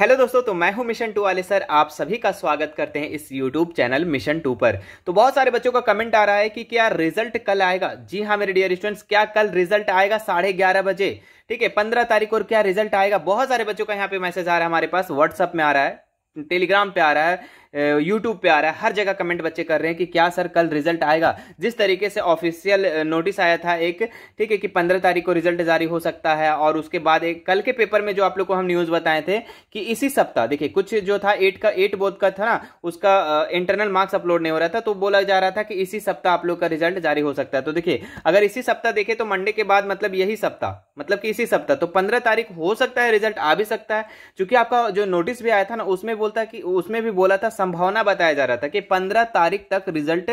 hello दोस्तों तो मैं हूं मिशन टू वाले सर आप सभी का स्वागत करते हैं इस यूट्यूब चैनल मिशन टू पर तो बहुत सारे बच्चों का कमेंट आ रहा है कि क्या रिजल्ट कल आएगा जी हाँ मेरे डियर स्टूडेंट्स क्या कल रिजल्ट आएगा साढ़े ग्यारह बजे ठीक है पंद्रह तारीख और क्या रिजल्ट आएगा बहुत सारे बच्चों का यहाँ पे मैसेज आ रहा है हमारे पास व्हाट्सअप में आ रहा है टेलीग्राम पे आ रहा है यूट्यूब पे आ रहा है हर जगह कमेंट बच्चे कर रहे हैं कि क्या सर कल रिजल्ट आएगा जिस तरीके से ऑफिशियल नोटिस आया था एक ठीक है कि पंद्रह तारीख को रिजल्ट जारी हो सकता है और उसके बाद एक कल के पेपर में जो आप लोग को हम न्यूज़ बताए थे कि इसी सप्ताह देखिए कुछ जो था एट का एट बोर्ड का था ना उसका इंटरनल मार्क्स अपलोड नहीं हो रहा था तो बोला जा रहा था कि इसी सप्ताह आप लोग का रिजल्ट जारी हो सकता है तो देखिए अगर इसी सप्ताह देखे तो मंडे के बाद मतलब यही सप्ताह मतलब कि इसी सप्ताह तो पंद्रह तारीख हो सकता है रिजल्ट आ भी सकता है क्योंकि आपका जो नोटिस भी आया था ना उसमें बोलता कि उसमें भी बोला था संभावना बताया जा रहा था कि 15 तारीख तक रिजल्ट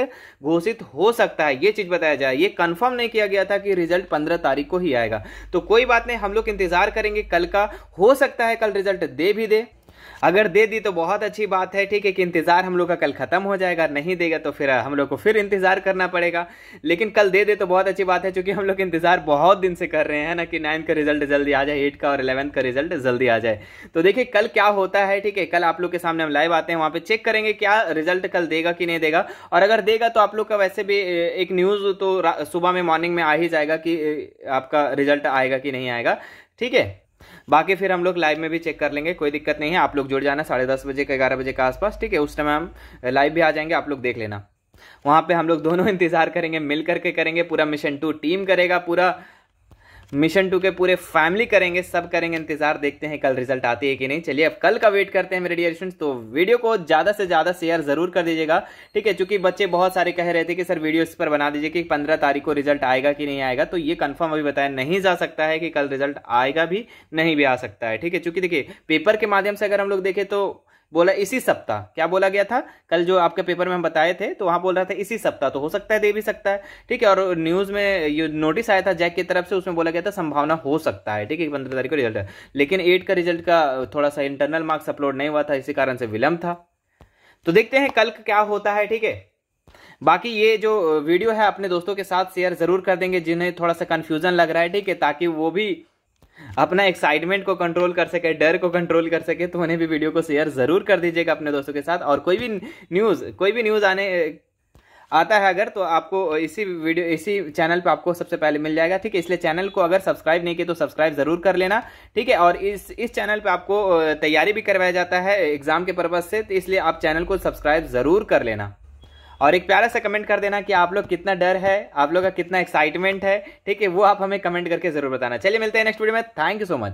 घोषित हो सकता है ये चीज बताया जा रहा है ये कंफर्म नहीं किया गया था कि रिजल्ट 15 तारीख को ही आएगा तो कोई बात नहीं हम लोग इंतजार करेंगे कल का हो सकता है कल रिजल्ट दे भी दे अगर दे दी तो बहुत अच्छी बात है ठीक है कि इंतज़ार हम लोग का कल ख़त्म हो जाएगा नहीं देगा तो फिर हम लोग को फिर इंतज़ार करना पड़ेगा लेकिन कल दे दे तो बहुत अच्छी बात है क्योंकि हम लोग इंतज़ार बहुत दिन से कर रहे हैं ना कि नाइन्थ का रिजल्ट जल्दी आ जाए एट का और इलेवंथ का रिजल्ट जल्दी आ जाए तो देखिए कल क्या होता है ठीक है कल आप लोग के सामने हम लाइव आते हैं वहां पर चेक चेक करेंगे क्या रिजल्ट कल देगा कि नहीं देगा और अगर देगा तो आप लोग का वैसे भी एक न्यूज़ तो सुबह में मॉर्निंग में आ ही जाएगा कि आपका रिजल्ट आएगा कि नहीं आएगा ठीक है बाकी फिर हम लोग लाइव में भी चेक कर लेंगे कोई दिक्कत नहीं है आप लोग जुड़ जाना साढ़े दस बजे के ग्यारह बजे के आसपास ठीक है उस टाइम हम लाइव भी आ जाएंगे आप लोग देख लेना वहां पे हम लोग दोनों इंतजार करेंगे मिल करके करेंगे पूरा मिशन टू टीम करेगा पूरा मिशन टू के पूरे फैमिली करेंगे सब करेंगे इंतजार देखते हैं कल रिजल्ट आते हैं कि नहीं चलिए अब कल का वेट करते हैं मेरे डियर स्टूडेंट्स तो वीडियो को ज्यादा से ज्यादा शेयर जरूर कर दीजिएगा ठीक है चूंकि बच्चे बहुत सारे कह रहे थे कि सर वीडियो इस पर बना दीजिए कि पंद्रह तारीख को रिजल्ट आएगा कि नहीं आएगा तो ये कन्फर्म अभी बताया नहीं जा सकता है कि कल रिजल्ट आएगा भी नहीं भी आ सकता है ठीक है चूंकि देखिए पेपर के माध्यम से अगर हम लोग देखें तो बोला इसी सप्ताह क्या बोला गया था कल जो आपके पेपर में हम बताए थे तो वहां बोल रहा था इसी सप्ताह तो हो सकता है दे भी सकता है ठीक है और न्यूज में ये नोटिस आया था जैक की तरफ से उसमें बोला गया था संभावना हो सकता है ठीक है पंद्रह तारीख को रिजल्ट है लेकिन एट का रिजल्ट का थोड़ा सा इंटरनल मार्क्स अपलोड नहीं हुआ था इसी कारण से विलंब था तो देखते हैं कल क्या होता है ठीक है बाकी ये जो वीडियो है अपने दोस्तों के साथ शेयर जरूर कर देंगे जिन्हें थोड़ा सा कंफ्यूजन लग रहा है ठीक है ताकि वो भी अपना एक्साइटमेंट को कंट्रोल कर सके डर को कंट्रोल कर सके तो उन्हें भी वीडियो को शेयर ज़रूर कर दीजिएगा अपने दोस्तों के साथ और कोई भी न्यूज़ कोई भी न्यूज़ आने आता है अगर तो आपको इसी वीडियो इसी चैनल पे आपको सबसे पहले मिल जाएगा ठीक है इसलिए चैनल को अगर सब्सक्राइब नहीं किया तो सब्सक्राइब जरूर कर लेना ठीक है और इस इस चैनल पे आपको तैयारी भी करवाया जाता है एग्जाम के पर्पज से तो इसलिए आप चैनल को सब्सक्राइब जरूर कर लेना और एक प्यारा सा कमेंट कर देना कि आप लोग कितना डर है आप लोग का कितना एक्साइटमेंट है ठीक है वो आप हमें कमेंट करके जरूर बताना चलिए मिलते हैं नेक्स्ट वीडियो में थैंक यू सो मच